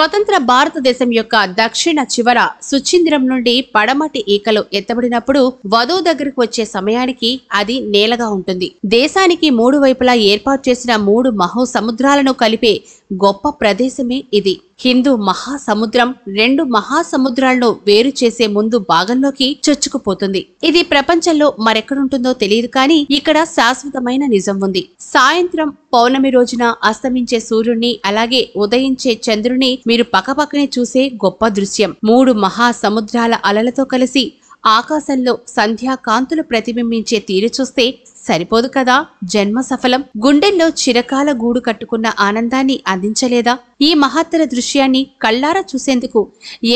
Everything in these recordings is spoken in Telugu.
స్వతంత్ర భారతదేశం యొక్క దక్షిణ చివర సుచింద్రం నుండి పడమటి ఈకలు ఎత్తబడినప్పుడు వధువు దగ్గరకు వచ్చే సమయానికి అది నేలగా ఉంటుంది దేశానికి మూడు వైపులా ఏర్పాటు చేసిన మూడు మహో సముద్రాలను కలిపే గొప్ప ప్రదేశమే ఇది హిందూ మహాసముద్రం రెండు మహాసముద్రాలను వేరు చేసే ముందు భాగంలోకి చొచ్చుకుపోతుంది ఇది ప్రపంచంలో మరెక్కడుంటుందో తెలియదు కానీ ఇక్కడ శాశ్వతమైన నిజం ఉంది సాయంత్రం పౌర్ణమి రోజున అస్తమించే సూర్యుడిని అలాగే ఉదయించే చంద్రుని మీరు పక్కపక్కనే చూసే గొప్ప దృశ్యం మూడు మహాసముద్రాల అలలతో కలిసి ఆకాశంలో సంధ్యాకాంతులు ప్రతిబింబించే తీరు చూస్తే సరిపోదు కదా జన్మ సఫలం గుండెల్లో చిరకాల గూడు కట్టుకున్న ఆనందాన్ని అందించలేదా ఈ మహత్తర దృశ్యాన్ని కళ్ళారా చూసేందుకు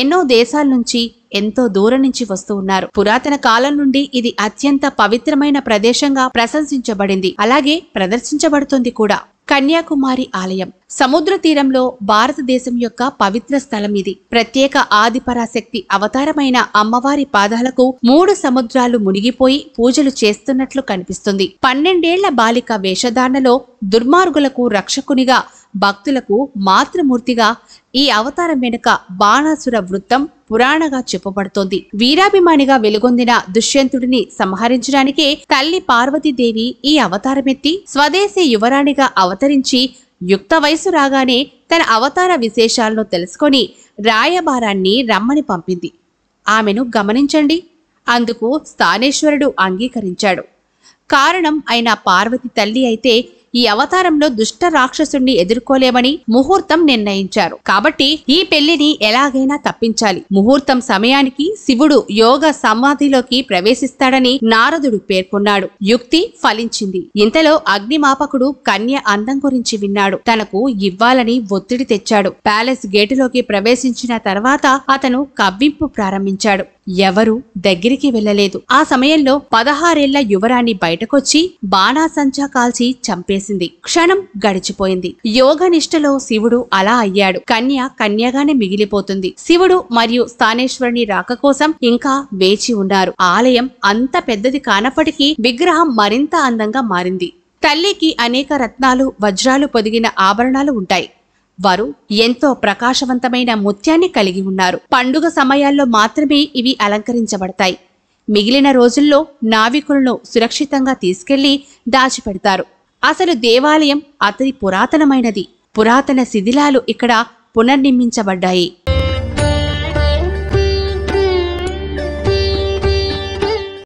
ఎన్నో దేశాల నుంచి ఎంతో దూరం నుంచి వస్తూ ఉన్నారు పురాతన కాలం నుండి ఇది అత్యంత పవిత్రమైన ప్రదేశంగా ప్రశంసించబడింది అలాగే ప్రదర్శించబడుతుంది కూడా కన్యాకుమారి ఆలయం సముద్ర తీరంలో భారతదేశం యొక్క పవిత్ర స్థలం ఇది ప్రత్యేక ఆదిపరాశక్తి అవతారమైన అమ్మవారి పాదాలకు మూడు సముద్రాలు మునిగిపోయి పూజలు చేస్తున్నట్లు కనిపిస్తుంది పన్నెండేళ్ల బాలిక వేషధారణలో దుర్మార్గులకు రక్షకునిగా భక్తులకు మాతృమూర్తిగా ఈ అవతారం వెనుక బాణాసుర వృత్తం పురాణగా చెప్పబడుతోంది వీరాభిమానిగా వెలుగొందిన దుష్యంతుడిని సంహరించడానికే తల్లి పార్వతీదేవి ఈ అవతారమెత్తి స్వదేశీ యువరాణిగా అవతరించి యుక్త వయసు రాగానే తన అవతార విశేషాలను తెలుసుకొని రాయబారాన్ని రమ్మని పంపింది ఆమెను గమనించండి అందుకు స్థానేశ్వరుడు అంగీకరించాడు కారణం అయిన పార్వతి తల్లి అయితే ఈ అవతారంలో దుష్ట రాక్షసుణ్ణి ఎదుర్కోలేమని ముహూర్తం నిర్ణయించారు కాబట్టి ఈ పెళ్లిని ఎలాగైనా తప్పించాలి ముహూర్తం సమయానికి శివుడు యోగ సమాధిలోకి ప్రవేశిస్తాడని నారదుడు పేర్కొన్నాడు యుక్తి ఫలించింది ఇంతలో అగ్నిమాపకుడు కన్య అందం గురించి విన్నాడు తనకు ఇవ్వాలని ఒత్తిడి తెచ్చాడు ప్యాలెస్ గేటులోకి ప్రవేశించిన తర్వాత అతను కవ్వింపు ప్రారంభించాడు ఎవరూ దగ్గరికి వెళ్లలేదు ఆ సమయంలో పదహారేళ్ల యువరాణి బయటకొచ్చి బాణాసంచా కాల్చి చంపేసింది క్షణం గడిచిపోయింది యోగ నిష్ఠలో శివుడు అలా అయ్యాడు కన్య కన్యగానే మిగిలిపోతుంది శివుడు మరియు స్థానేశ్వరుని రాక కోసం ఇంకా వేచి ఉన్నారు ఆలయం అంత పెద్దది కానప్పటికీ విగ్రహం మరింత అందంగా మారింది తల్లికి అనేక రత్నాలు వజ్రాలు పొదిగిన ఆభరణాలు ఉంటాయి వారు ఎంతో ప్రకాశవంతమైన ముత్యాన్ని కలిగి ఉన్నారు పండుగ సమయాల్లో మాత్రమే ఇవి అలంకరించబడతాయి మిగిలిన రోజుల్లో నావికులను సురక్షితంగా తీసుకెళ్లి దాచిపెడతారు అసలు దేవాలయం అతి పురాతనమైనది పురాతన శిథిలాలు ఇక్కడ పునర్నిర్మించబడ్డాయి